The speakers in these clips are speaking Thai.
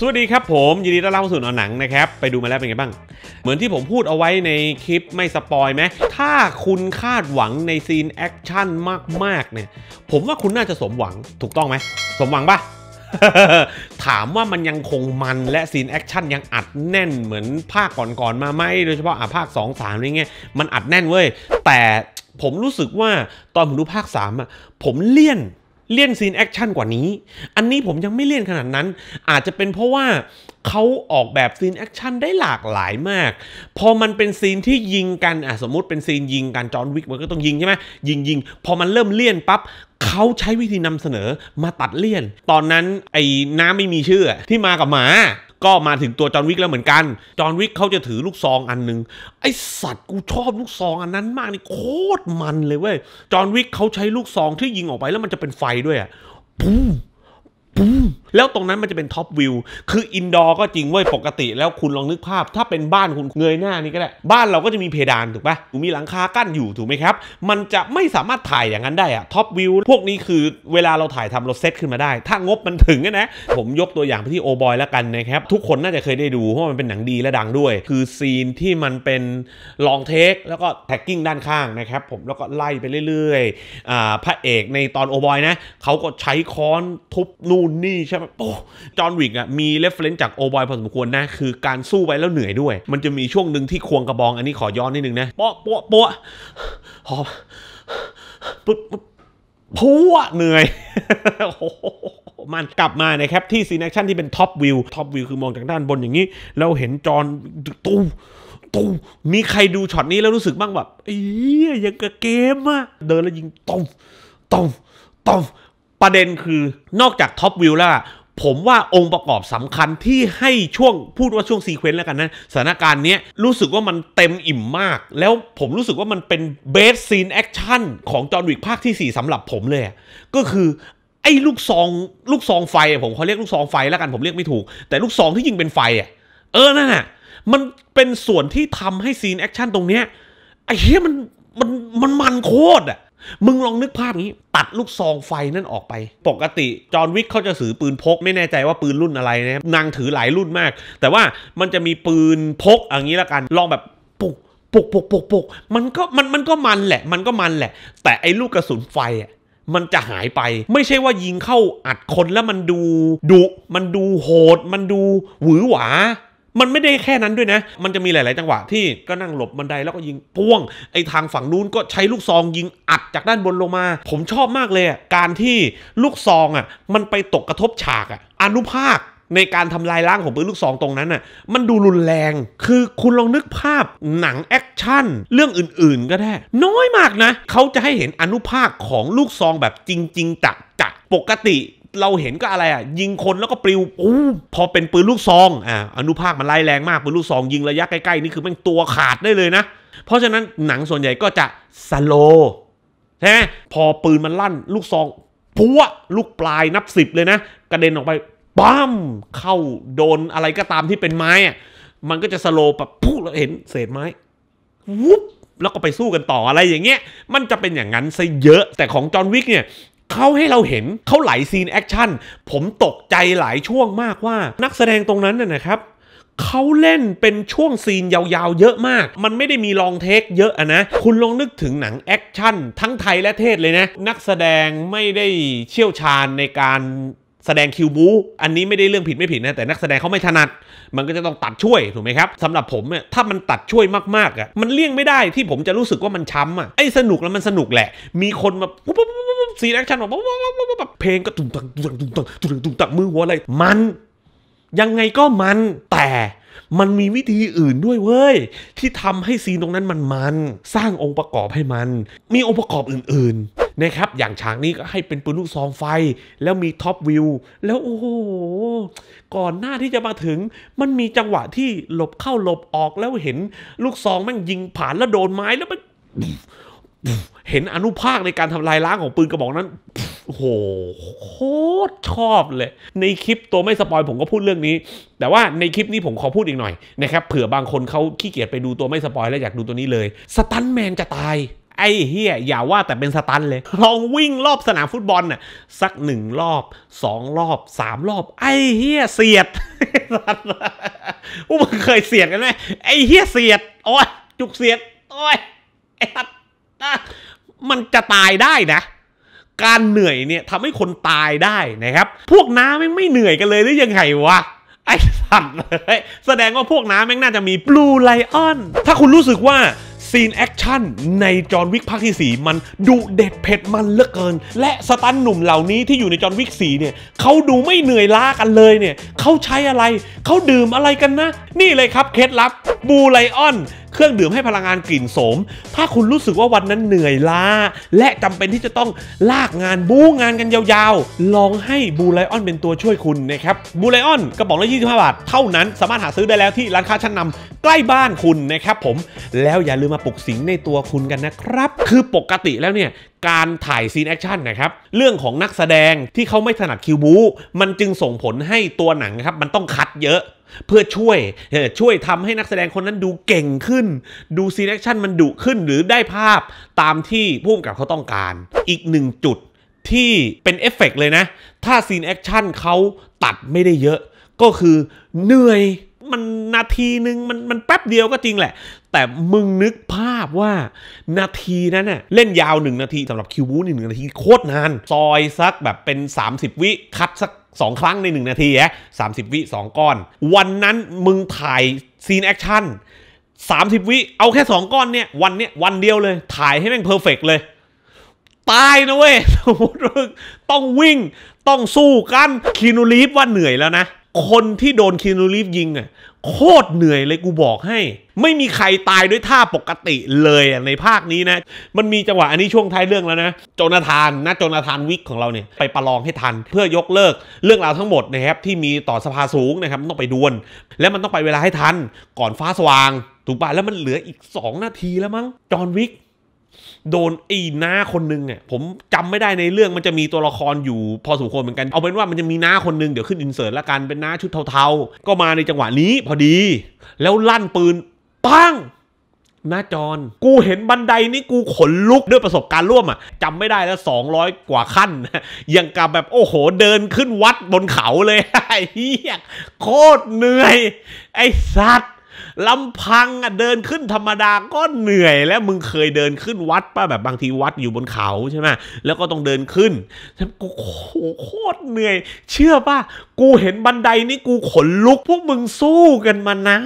สวัสดีครับผม ยินดีต้อนรับเข้าสู่หนังนะครับ ไปดูมาแล้วเป็นไงบ้าง เหมือนที่ผมพูดเอาไว้ในคลิปไม่สปอยไหมถ้าคุณคาดหวังในซีนแอคชั่นมาก ๆ เนี่ย ผมว่าคุณน่าจะสมหวังถูกต้องไหม สมหวังปะถามว่ามันยังคงมันและซีนแอคชั่นยังอัดแน่นเหมือนภาคก่อนๆมาไหมโดยเฉพาะ อ่ะภาค2 3อะไรเงี้ยมันอัดแน่นเว้ยแต่ผมรู้สึกว่าตอนผมดูภาค3อ่ะผมเลี่ยนเลี่ยนซีนแอคชั่นกว่านี้ อันนี้ผมยังไม่เลี่ยนขนาดนั้น อาจจะเป็นเพราะว่าเขาออกแบบซีนแอคชั่นได้หลากหลายมาก พอมันเป็นซีนที่ยิงกันอ่ะสมมติเป็นซีนยิงกันจอห์นวิกมันก็ต้องยิงใช่ไหม ยิงยิง พอมันเริ่มเลี่ยนปั๊บเขาใช้วิธีนำเสนอมาตัดเลี่ยน ตอนนั้นไอ้น้าไม่มีชื่อที่มากับหมา ก็มาถึงตัวจอห์นวิกแล้วเหมือนกัน จอห์นวิกเขาจะถือลูกซองอันหนึ่งไอสัตว์กูชอบลูกซองอันนั้นมากนี่โคตรมันเลยเว้ยจอห์นวิกเขาใช้ลูกซองที่ยิงออกไปแล้วมันจะเป็นไฟด้วยอะปุ้มปุ้มแล้วตรงนั้นมันจะเป็นท็อปวิว คืออินดอร์ก็จริงเว้ย ปกติแล้วคุณลองนึกภาพ ถ้าเป็นบ้านคุณเงยหน้านี่ก็ได้ บ้านเราก็จะมีเพดานถูกปะมีหลังคากั้นอยู่ถูกไหมครับ มันจะไม่สามารถถ่ายอย่างนั้นได้อะท็อปวิวพวกนี้คือเวลาเราถ่ายทำเราเซตขึ้นมาได้ ถ้างบมันถึงนะ ผมยกตัวอย่างไปที่โอบอยแล้วกันนะครับทุกคนน่าจะเคยได้ดูเพราะมันเป็นหนังดีและดังด้วย คือซีนที่มันเป็นลองเทค แล้วก็แท็กกิ้งด้านข้างนะครับผมแล้วก็ไล่ไปเรื่อยๆอ่าพระเอกในตอนโอบอยนะเขาก็ใช้ค้อนทุบนู่นนี่ใช่ไหมบบโอ้จอห์นวิกอ่ะมีเรฟเฟนซ์จากโอบอยพอสมควรนะ คือการสู้ไปแล้วเหนื่อยด้วย มันจะมีช่วงหนึ่งที่ควงกระบอง อันนี้ขอย้อนนิดนึงนะโป๊ะโป๊ะโป๊ะหอบปุ๊บพัวเหนื่อยมันกลับมาในแคปที่ซีนแอคชั่นที่เป็นท็อปวิวท็อปวิวคือมองจากด้านบนอย่างนี้ เราเห็นจอนตูตูมีใครดูช็อตนี้แล้วรู้สึกบ้างแบบเอ้ยยังกับเกมอะเดินแล้วยิงตูตูตูประเด็นคือนอกจากท็อปวิวแล้วผมว่าองค์ประกอบสำคัญที่ให้ช่วงพูดว่าช่วงซีเควนต์แล้วกันนะสถานการณ์นี้รู้สึกว่ามันเต็มอิ่มมาก แล้วผมรู้สึกว่ามันเป็นเบสซีนแอคชั่นของจอห์นวิกภาคที่ 4 สำหรับผมเลย ก็คือไอ้ลูกซอง ลูกซองไฟ ผมเขาเรียกลูกซองไฟแล้วกัน ผมเรียกไม่ถูก แต่ลูกซองที่ยิงเป็นไฟเออนั่นน่ะมันเป็นส่วนที่ทำให้ซีนแอคชั่นตรงเนี้ยไอ้เฮียมันมันมันมันโคตรอ่ะมึงลองนึกภาพนี้ตัดลูกซองไฟนั่นออกไป ปกติจอห์นวิกเขาจะถือปืนพกไม่แน่ใจว่าปืนรุ่นอะไรนะนางถือหลายรุ่นมาก แต่ว่ามันจะมีปืนพกอย่างนี้ละกันลองแบบปุกปุกปุกปุกปุกมันก็มันมันก็มันแหละ มันก็มันแหละ แต่ไอ้ลูกกระสุนไฟอ่ะมันจะหายไป ไม่ใช่ว่ายิงเข้าอัดคนแล้วมันดูดุ มันดูโหด มันดูหวือหวามันไม่ได้แค่นั้นด้วยนะ มันจะมีหลาย ๆ จังหวะที่ก็นั่งหลบบันไดแล้วก็ยิงป้วง ไอ้ทางฝั่งนู้นก็ใช้ลูกซองยิงอัดจากด้านบนลงมา ผมชอบมากเลยการที่ลูกซองอ่ะมันไปตกกระทบฉากอ่ะอนุภาคในการทำลายล้างของปืนลูกซองตรงนั้นน่ะมันดูรุนแรง คือคุณลองนึกภาพหนังแอคชั่นเรื่องอื่นๆก็ได้ น้อยมากนะเขาจะให้เห็นอนุภาคของลูกซองแบบจริง ๆ จักจักปกติเราเห็นก็อะไรอ่ะยิงคนแล้วก็ปลิวอู้พอเป็นปืนลูกซองอ่าอนุภาคมันไล่แรงมากปืนลูกซองยิงระยะใกล้ๆนี่คือแม่งตัวขาดได้เลยนะ เพราะฉะนั้นหนังส่วนใหญ่ก็จะสโลใช่ไหมพอปืนมันลั่นลูกซองพัวลูกปลายนับสิบเลยนะ กระเด็นออกไปปั้มเข้าโดนอะไรก็ตามที่เป็นไม้อ่ะมันก็จะสโลแบบพุเราเห็นเศษไม้วุบแล้วก็ไปสู้กันต่ออะไรอย่างเงี้ย มันจะเป็นอย่างนั้นซะเยอะแต่ของจอห์นวิกเนี่ยเขาให้เราเห็นเขาไหลซีนแอคชั่นผมตกใจหลายช่วงมากว่า นักแสดงตรงนั้นนะะครับ เขาเล่นเป็นช่วงซีนยาวๆเยอะมาก มันไม่ได้มีลองเทคเยอะอะนะ คุณลองนึกถึงหนังแอคชั่นทั้งไทยและเทศเลยนะ นักแสดงไม่ได้เชี่ยวชาญในการแสดงคิวบูอันนี้ไม่ได้เรื่องผิดไม่ผิดนะแต่นักแสดงเขาไม่ถนัด มันก็จะต้องตัดช่วย ถูกไหมครับสำหรับผมเนี่ยถ้ามันตัดช่วยมากๆอ่ะมันเลี่ยงไม่ได้ที่ผมจะรู้สึกว่ามันช้ำอ่ะไอ้ สนุกแล้วมันสนุกแหละ มีคนมาซีนแอคชั่นแบบเพลงก็ตุ้มตังตุ้มตังตุ้มตังตุ้มตังตุ้มตังมือหัวอะไรมันยังไงก็มันแต่มันมีวิธีอื่นด้วยเว้ยที่ทำให้ซีนตรงนั้นมันมัน สร้างองค์ประกอบให้มัน มีองค์ประกอบอื่นนะครับ อย่างฉากนี้ก็ให้เป็นปืนลูกซองไฟแล้วมีท็อปวิว แล้วโอ้โหก่อนหน้าที่จะมาถึง มันมีจังหวะที่หลบเข้าหลบออกแล้วเห็นลูกซองแม่งยิงผ่านแล้วโดนไม้แล้วมันเห็นอนุภาคในการทำลายล้างของปืนกระบอกนั้นโหโคตรชอบเลย ในคลิปตัวไม่สปอยผมก็พูดเรื่องนี้ แต่ว่าในคลิปนี้ผมขอพูดอีกหน่อยนะครับ เผื่อบางคนเขาขี้เกียจไปดูตัวไม่สปอยแล้วอยากดูตัวนี้เลยสตันแมนจะตายไอ้เฮียอย่าว่าแต่เป็นสตันเลย ลองวิ่งรอบสนามฟุตบอลน่ะสักหนึ่งรอบสองรอบสามรอบ ไอ้เฮียเสียดอุ้มเคยเสียดกันไหมไอ้เฮียเสียดโอ้ยจุกเสียดโอ้ยไอ้สัตมันจะตายได้นะ การเหนื่อยเนี่ยทำให้คนตายได้นะครับ พวกน้าไม่ไม่เหนื่อยกันเลยหรือยังไงวะ ไอ้สัตว์แสดงว่า พวกน้าแม่งน่าจะมีบลูไลออน ถ้าคุณรู้สึกว่าซีนแอคชั่นในจอห์นวิกภาคที่4มันดุเด็ดเผ็ดมันเหลือเกิน และสตันหนุ่มเหล่านี้ที่อยู่ในจอห์นวิก4เนี่ยเขาดูไม่เหนื่อยล้ากันเลยเนี่ยเขาใช้อะไร เขาดื่มอะไรกันนะ นี่เลยครับ เคล็ดลับบูไลออนเครื่องดื่มให้พลังงานกลิ่นโสม ถ้าคุณรู้สึกว่าวันนั้นเหนื่อยล้า และจำเป็นที่จะต้องลากงานบู๊งานกันยาวๆ ลองให้บูไลออนเป็นตัวช่วยคุณนะครับบูไลออนกระป๋องละ 25 บาทเท่านั้น สามารถหาซื้อได้แล้วที่ร้านค้าชั้นนาใกล้บ้านคุณนะครับผมแล้วอย่าลืมมาปลุกสิงในตัวคุณกันนะครับ คือปกติแล้วเนี่ยการถ่ายซีนแอคชั่นนะครับ เรื่องของนักแสดงที่เขาไม่ถนัดคิวบูมันจึงส่งผลให้ตัวหนังครับ มันต้องคัดเยอะเพื่อช่วยช่วยทำให้นักแสดงคนนั้นดูเก่งขึ้น ดูซีนแอคชั่นมันดุขึ้นหรือได้ภาพตามที่ผู้กำกับเขาต้องการอีกหนึ่งจุดที่เป็นเอฟเฟกเลยนะ ถ้าซีนแอคชั่นเขาตัดไม่ได้เยอะ ก็คือเหนื่อยมันนาทีหนึ่งมันมันแป๊บเดียวก็จริงแหละแต่มึงนึกภาพว่านาทีนั้นเน่ะเล่นยาวหนึ่งนาทีสำหรับคิวบูนหนึ่งนาที โคตรนาน ซอยซักแบบเป็น 30 วิคัดสักสองครั้งในหนึ่งนาทีแะสามสิบวิสองก้อน วันนั้นมึงถ่ายซีนแอคชั่นสามสิบวิเอาแค่สองก้อนเนี่ย วันเนี้ยวันเดียวเลยถ่ายให้แม่งเพอร์เฟกเลย ตายนะเว้ย สมมติต้องวิ่งต้องสู้กัน คีนูรีฟว่าเหนื่อยแล้วนะคนที่โดนคีนูรีฟยิงอ่ะโคตรเหนื่อยเลยกูบอกให้ ไม่มีใครตายด้วยท่าปกติเลยในภาคนี้นะมันมีจังหวะอันนี้ช่วงท้ายเรื่องแล้วนะ โจนาธานนะโจนาธานวิกของเราเนี่ยไปประลองให้ทันเพื่อยกเลิกเรื่องราวทั้งหมดนะครับที่มีต่อสภาสูงนะครับต้องไปดวลและมันต้องไปเวลาให้ทัน ก่อนฟ้าสว่าง ถูกป่ะแล้วมันเหลืออีก2นาทีแล้วมั้งจอห์นวิกโดน ไอ้น้าคนนึงเนี่ยผมจำไม่ได้ในเรื่องมันจะมีตัวละครอยู่พอสมควรเหมือนกัน เอาเป็นว่ามันจะมีน้าคนนึง เดี๋ยวขึ้นอินเสิร์ตละกันเป็นน้าชุดเทาๆ ก็มาในจังหวะนี้พอดี แล้วลั่นปืน ปังหน้าจอนกูเห็นบันไดนี่กูขนลุกด้วยประสบการณ์ร่วมอ่ะจำไม่ได้แล้ว 200 กว่าขั้น ยังกับแบบโอ้โหเดินขึ้นวัดบนเขาเลยไอ้เหี้ยโคตรเหนื่อยไอ้สัตว์ลำพังอ่ะเดินขึ้นธรรมดาก็เหนื่อย แล้วมึงเคยเดินขึ้นวัดป่ะแบบบางทีวัดอยู่บนเขาใช่ไหมแล้วก็ต้องเดินขึ้นฉันกูโคตรเหนื่อย เชื่อป่ะกูเห็นบันไดนี่กูขนลุกพวกมึงสู้กันมานา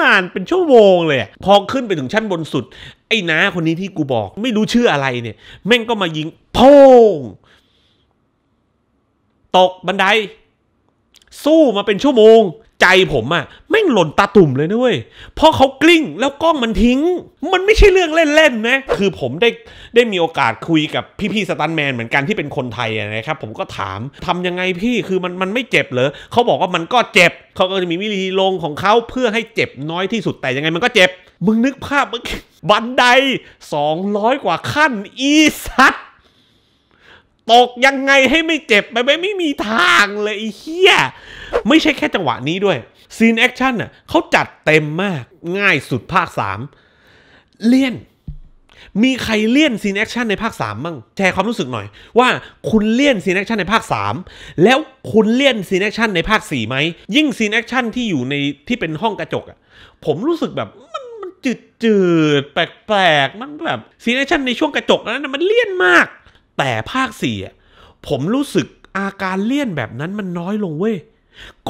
นานเป็นชั่วโมงเลยพอขึ้นไปถึงชั้นบนสุด ไอ้น้าคนนี้ที่กูบอกไม่รู้ชื่ออะไรเนี่ยแม่งก็มายิงโพงตกบันได สู้มาเป็นชั่วโมงใจผมอะแม่งหล่นตาตุ่มเลยด้วยเพราะเขากลิ้งแล้วกล้องมันทิ้ง มันไม่ใช่เรื่องเล่นๆนะคือผมได้ได้มีโอกาสคุยกับพี่ๆสตันแมนเหมือนกันที่เป็นคนไทยนะครับผมก็ถามทำยังไงพี่คือมันมันไม่เจ็บเหรอเขาบอกว่ามันก็เจ็บเขาก็จะมีวิธีลงของเขาเพื่อให้เจ็บน้อยที่สุดแต่ยังไงมันก็เจ็บมึงนึกภาพบันได200 กว่าขั้น อีสัตว์ตกยังไงให้ไม่เจ็บไปไม่ไม่มีทางเลยไอ้เหี้ยไม่ใช่แค่จังหวะนี้ด้วยซีนแอคชั่นน่ะเขาจัดเต็มมากง่ายสุดภาค3เลี่ยนมีใครเลี่ยนซีนแอคชั่นในภาค3บ้างแชร์ความรู้สึกหน่อย ว่าคุณเลี่ยนซีนแอคชั่นในภาค3แล้วคุณเลี่ยนซีนแอคชั่นในภาค4ไหมยิ่งซีนแอคชั่นที่อยู่ในที่เป็นห้องกระจกอ่ะผมรู้สึกแบบ มันจืดๆแปลกๆมันแบบซีนแอคชั่นในช่วงกระจกนั้นมันเลี่ยนมากแต่ภาคสี่ผมรู้สึกอาการเลี่ยนแบบนั้นมันน้อยลงเว้ย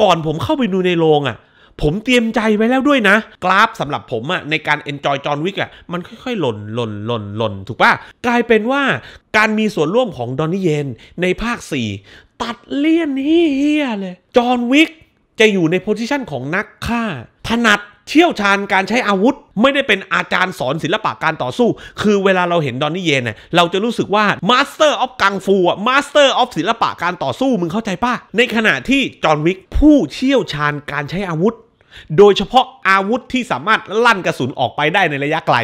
ก่อนผมเข้าไปดูในโรงอะ่ะ ผมเตรียมใจไว้แล้วด้วยนะ กราฟสำหรับผมอะ่ะในการเอนจอยจอห์นวิกอะ่ะมันค่อยๆหล่นหล่นหล่นหล่นถูกปะกลายเป็นว่าการมีส่วนร่วมของดอนนี่เยนในภาค 4 ตัดเลี่ยนเฮี้ย เลยจอห์นวิกจะอยู่ในโพสิชันของนักฆ่าถนัดเชี่ยวชาญการใช้อาวุธไม่ได้เป็นอาจารย์สอนศิลปะการต่อสู้ คือเวลาเราเห็นดอนนี่เยนเนี่ยเราจะรู้สึกว่ามาสเตอร์ออฟกังฟูอะเตอร์ออฟศิลปะการต่อสู้มึงเข้าใจป่ะในขณะที่จอห์นวิกผู้เชี่ยวชาญการใช้อาวุธ โดยเฉพาะอาวุธที่สามารถลั่นกระสุนออกไปได้ในระยะไกล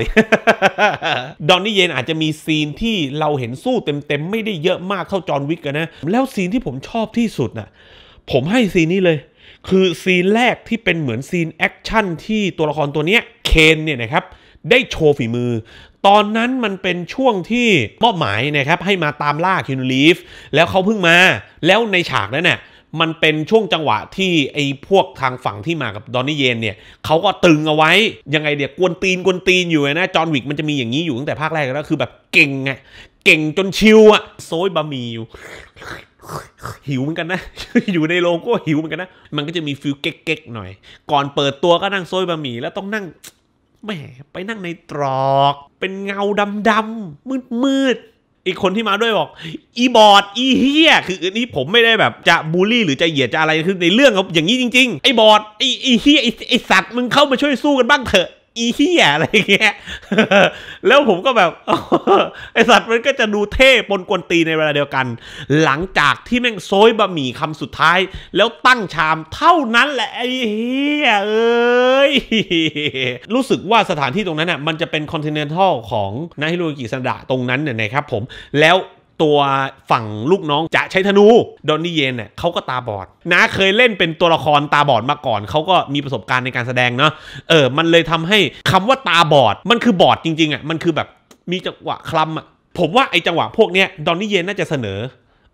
ดอนนี่เยนอาจจะมีซีนที่เราเห็นสู้เต็มๆ ไม่ได้เยอะมากเท่าจอห์นวิกนะแล้วซีนที่ผมชอบที่สุดน่ะ ผมให้ซีนนี้เลยคือซีนแรกที่เป็นเหมือนซีนแอคชั่นที่ตัวละครตัวเนี้ย เคนเนี่ยนะครับ ได้โชว์ฝีมือ ตอนนั้นมันเป็นช่วงที่มอบหมายนะครับ ให้มาตามล่า คินลีฟแล้วเขาเพิ่งมา แล้วในฉากนั้นเน่ยมันเป็นช่วงจังหวะที่ไอ้พวกทางฝั่งที่มากับดอนนี่เยนเนี่ยเขาก็ตึงเอาไว้ยังไงเดี๋ยวกวนตีนกวนตีนอยู่นะจอห์นวิกมันจะมีอย่างนี้อยู่ตั้งแต่ภาคแรกแล้วคือแบบเก่งไงเก่งจนชิวอะโซยบะหมี่อยู่หิวเหมือนกันนะ อยู่ในโรงก็หิวเหมือนกันนะ มันก็จะมีฟิลเก๊กๆหน่อย ก่อนเปิดตัวก็นั่งโซยบะหมี่แล้วต้องนั่ง แหมไปนั่งในตรอก เป็นเงาดำๆ มืดๆอีกคนที่มาด้วยบอก อีบอดอีเฮียคืออันนี้ผมไม่ได้แบบจะบูลลี่ หรือจะเหยียดจะอะไรคือในเรื่องเขาอย่างนี้จริงๆไอ้บอดไอ้ไอ้เฮียไอ้สัตว์ มึงเข้ามาช่วยสู้กันบ้างเถอะอีเหี้ยอะไรเงี้ย แล้วผมก็แบบ ไอสัตว์มันก็จะดูเท่ปนกวนตีในเวลาเดียวกัน หลังจากที่แม่งโซยบะหมี่คำสุดท้ายแล้วตั้งชามเท่านั้นแหละไอเหี้ยเอ้ยรู้สึกว่าสถานที่ตรงนั้นน่ะมันจะเป็นคอนติเนนทัลของ นาฮิโรกิซันดะตรงนั้นเนี่ยนะครับผมแล้วตัวฝั่งลูกน้องจะใช้ธนูดอนนี่เยนเนี่ยเขาก็ตาบอดนะเคยเล่นเป็นตัวละครตาบอดมาก่อน เขาก็มีประสบการณ์ในการแสดงเนาะเออมันเลยทำให้คำว่าตาบอด มันคือบอดจริงๆ อ่ะ มันคือแบบมีจังหวะคลำอ่ะผมว่าไอ้จังหวะพวกเนี้ยดอนนี่เยนน่าจะเสนอ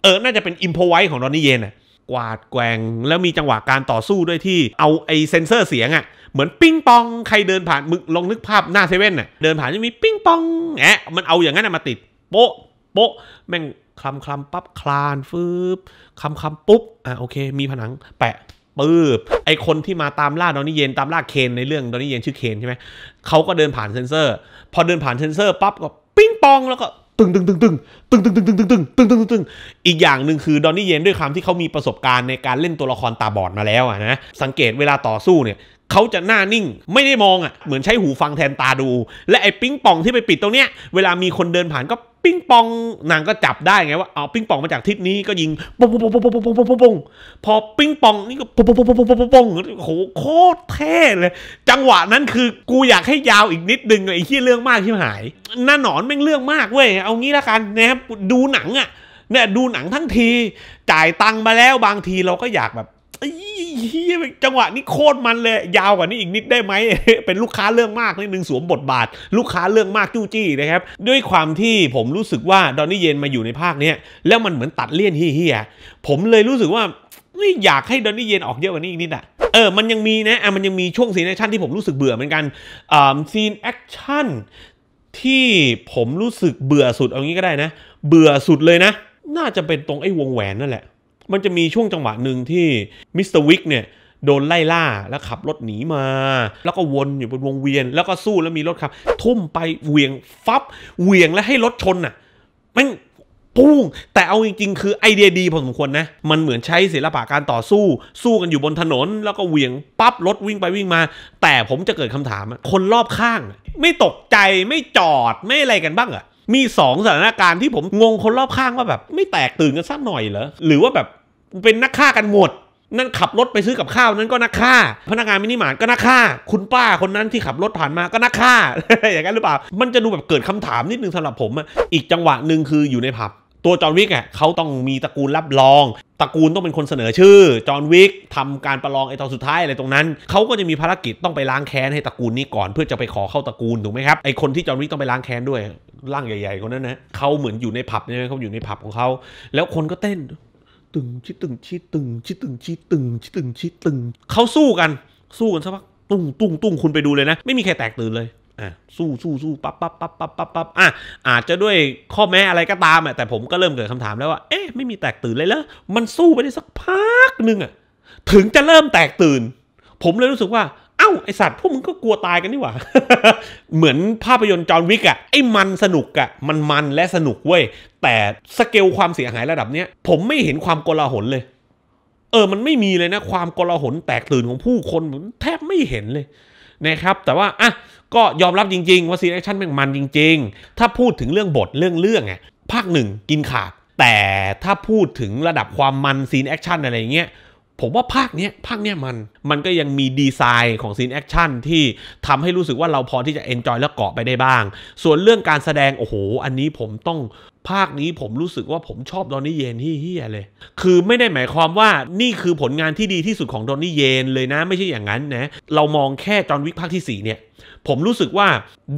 เออน่าจะเป็นอิมพอไวของดอนนี่เยนอ่ะ กวาดแกว่งแล้วมีจังหวะการต่อสู้ด้วยที่เอาไอเซนเซอร์เสียงอะ่ะเหมือนปิ้งปองใครเดินผ่านมึงลองนึกภาพหน้าเซเว่นน่ะเดินผ่านจะมีปิ้งปองแอะมันเอาอย่างนั้นมาติดโป๊ะโป๊ะแม่งคลำคลำปั๊บคลานฟืบคลำคำปุ๊บอ่ะโอเค มีผนังแปะปื๊บไอคนที่มาตามล่าดอนนี่เย็นตามล่าเคนในเรื่องดอนนี่เย็นชื่อเคนใช่ไหมเขาก็เดินผ่านเซนเซอร์ พอเดินผ่านเซนเซอร์ปั๊บก็ปิ้งปองแล้วก็ตึงตึงตึงตึงตึงตึงตึงตึงตึงตึงตึงตึงตึงอีกอย่างหนึ่งคือดอนนี่เย็นด้วยความที่เขามีประสบการณ์ในการเล่นตัวละครตาบอดมาแล้วอ่ะนะสังเกตเวลาต่อสู้เนี่ยเขาจะหน้านิ่งไม่ได้มองอ่ะเหมือนใช้หูฟังแทนตาดู และไอ้ปิ้งปองที่ไปปิดตรงเนี้ยเวลามีคนเดินผ่านก็ปิ้งปองนางก็จับได้ไงว่าเอาปิ้งปองมาจากทิศนี้ก็ยิงปงปงปงปงปงปงปงปงงพอปิ้งปองนี่ก็ปงปงปงปงปงปงปงโหโคตรเท่เลย จังหวะนั้นคือกูอยากให้ยาวอีกนิดนึงไอ้ที่เรื่องมากที่หายหน้าหนอนแม่งเรื่องมากเว้ยเอางี้ละกันนะครับดูหนังอ่ะ เนี่ยดูหนังทั้งที จ่ายตังค์มาแล้ว บางทีเราก็อยากแบบจังหวะนี้โคตรมันเลยยาวกว่านี้อีกนิดได้ไหมเป็นลูกค้าเรื่องมากนิดนึงสวมบทบาทลูกค้าเรื่องมากจู้จี้นะครับ ด้วยความที่ผมรู้สึกว่าดอนนี่เย็นมาอยู่ในภาคเนี้ยแล้วมันเหมือนตัดเลี่ยนเฮียผมเลยรู้สึกว่า นี่อยากให้ดอนนี่เย็นออกเยอะกว่านี้อีกนิดอะเออมันยังมีนะมันยังมีช่วงซีนแอคชั่นที่ผมรู้สึกเบื่อเหมือนกันซีนแอคชั่นที่ผมรู้สึกเบื่อสุดเอางี้ก็ได้นะ เบื่อสุดเลยนะน่าจะเป็นตรงไอ้วงแหวนนั่นแหละมันจะมีช่วงจังหวะหนึ่งที่มิสเตอร์วิกเนี่ย โดนไล่ล่าแล้วขับรถหนีมา แล้วก็วนอยู่บนวงเวียน แล้วก็สู้แล้วมีรถขับ ทุ่มไปเหวี่ยงฟับเหวี่ยงแล้วให้รถชนน่ะมันปุ้งแต่เอาจริงๆคือไอเดียดีพอสมควรนะ มันเหมือนใช้ศิลปะการต่อสู้ สู้กันอยู่บนถนนแล้วก็เหวี่ยงปั๊บรถวิ่งไปวิ่งมา แต่ผมจะเกิดคำถาม คนรอบข้าง ไม่ตกใจไม่จอดไม่อะไรกันบ้างอะมี2สสถานการณ์ที่ผมงงคนรอบข้างว่าแบบ ไม่แตกตื่นกันสักหน่อยเหรอหรือว่าแบบเป็นนักฆ่ากันหมด นั่นขับรถไปซื้อกับข้าวนั้นก็นักฆ่า พนักงานมินิมาร์ทก็นักฆ่า คุณป้าคนนั้นที่ขับรถผ่านมาก็นักฆ่าอย่างนั้นหรือเปล่า มันจะดูแบบเกิดคำถามนิดนึงสำหรับผม อีกจังหวะหนึ่งคืออยู่ในผับตัวจอห์นวิกอ่ะเขาต้องมีตระกูลรับรอง ตระกูลต้องเป็นคนเสนอชื่อจอห์นวิกทำการประลองไอตอนสุดท้ายอะไรตรงนั้น เขาก็จะมีภารกิจต้องไปล้างแค้นให้ตระกูลนี้ก่อนเพื่อจะไปขอเข้าตระกูลถูกไหมครับไอคนที่จอห์นวิกต้องไปล้างแค้นด้วยร่างใหญ่ๆคนนั้นนะเขาเหมือนอยู่ในผับใช่ไหมเขาอยู่ในผับของเขาแล้วคนก็เต้น ตึงชิตึงชิตึงชิตึงชิตึงชิตึงชิตึงเขาสู้กันสู้กันสักพักตุ้งตุ้งตุ้งคุณไปดูเลยนะ ไม่มีใครแตกตื่นเลยอ่ะสู้สู้สู้ปั๊บปั๊บปั๊บปั๊บปั๊บปั๊บอ่ะอาจจะด้วยข้อแม้อะไรก็ตามอ่ะแต่ผมก็เริ่มเกิดคำถามแล้วว่าเอ๊ะไม่มีแตกตื่นเลยเหรอมันสู้ไปได้สักพักหนึ่งอ่ะ ถึงจะเริ่มแตกตื่น ผมเลยรู้สึกว่าเอ้าไอสัตว์พวกมึงก็กลัวตายกันนี่หว่าเหมือนภาพยนตร์จอห์นวิกอ่ะไอมันสนุกอ่ะมันมันและสนุกเว้ยแต่สเกลความเสียหายระดับเนี้ยผมไม่เห็นความโกลาหลเลย เออมันไม่มีเลยนะ ความโกลาหลแตกตื่นของผู้คนแทบไม่เห็นเลย นะครับ แต่ว่าอ่ะก็ยอมรับจริง ๆว่าซีรีส์แอคชั่นแม่งมันจริง ๆ ถ้าพูดถึงเรื่องบทเรื่องเรื่องอ่ะภาคหนึ่งกินขาด แต่ถ้าพูดถึงระดับความมันซีนแอคชั่นอะไรเงี้ยผมว่าภาคเนี้ยภาคเนี้ยมันมันก็ยังมีดีไซน์ของซีนแอคชั่นที่ทำให้รู้สึกว่าเราพอที่จะเอนจอยและเกาะไปได้บ้าง ส่วนเรื่องการแสดง โอ้โห อันนี้ผมต้องภาคนี้ผมรู้สึกว่าผมชอบดอนนี่เยนที่เฮียเลย คือไม่ได้หมายความว่านี่คือผลงานที่ดีที่สุดของดอนนี่เยนเลยนะ ไม่ใช่อย่างนั้นนะ เรามองแค่จอห์นวิกภาคที่ 4 เนี่ย ผมรู้สึกว่า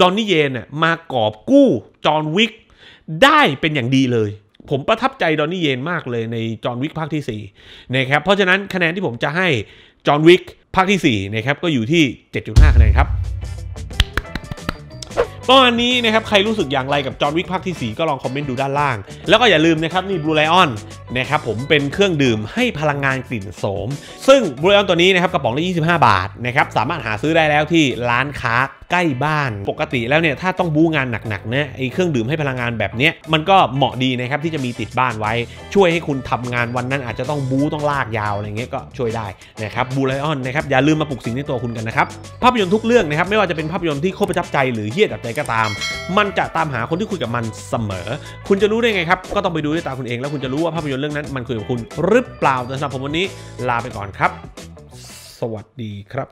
ดอนนี่เยนมากอบกู้จอห์นวิกได้เป็นอย่างดีเลยผมประทับใจดอนนี่เยนมากเลยในจอห์นวิกภาคที่4นะครับเพราะฉะนั้นคะแนนที่ผมจะให้จอห์นวิกภาคที่4นะครับก็อยู่ที่ 7.5 คะแนนครับประมาณนี้นะครับใครรู้สึกอย่างไรกับจอห์นวิกภาคที่ 4 ก็ลองคอมเมนต์ดูด้านล่าง แล้วก็อย่าลืมนะครับ นี่บลูไลออนนะครับผมเป็นเครื่องดื่มให้พลังงานกลิ่นโสม ซึ่งบริกอนตัวนี้นะครับกระป๋องละ25 บาทนะครับสามารถหาซื้อได้แล้วที่ร้านค้าใกล้บ้านปกติแล้วเนี่ยถ้าต้องบูงานหนักๆเนี่ยไอ้เครื่องดื่มให้พลังงานแบบเนี้ยมันก็เหมาะดีนะครับที่จะมีติดบ้านไว้ ช่วยให้คุณทำงานวันนั้นอาจจะต้องบูต้องลากยาวอะไรเงี้ยก็ช่วยได้นะครับบูไลออนนะครับอย่าลืมมาปลุกสิ่งในตัวคุณกันนะครับ ภาพยนตร์ทุกเรื่องนะครับไม่ว่าจะเป็นภาพยนตร์ที่โคตรประทับใจหรือเฮี้ยจับใจก็ตาม มันจะตามหาคนที่คุยกับมันเสมอ คุณจะรู้ได้ไงครับ ก็ต้องไปดูด้วยตาคุณเองแล้วคุณจะรู้ว่าภาพยนต์เรื่องนั้นมันคุยกับคุณหรือเปล่าแต่สำหรับผมวันนี้ลาไปก่อนครับ สวัสดีครับ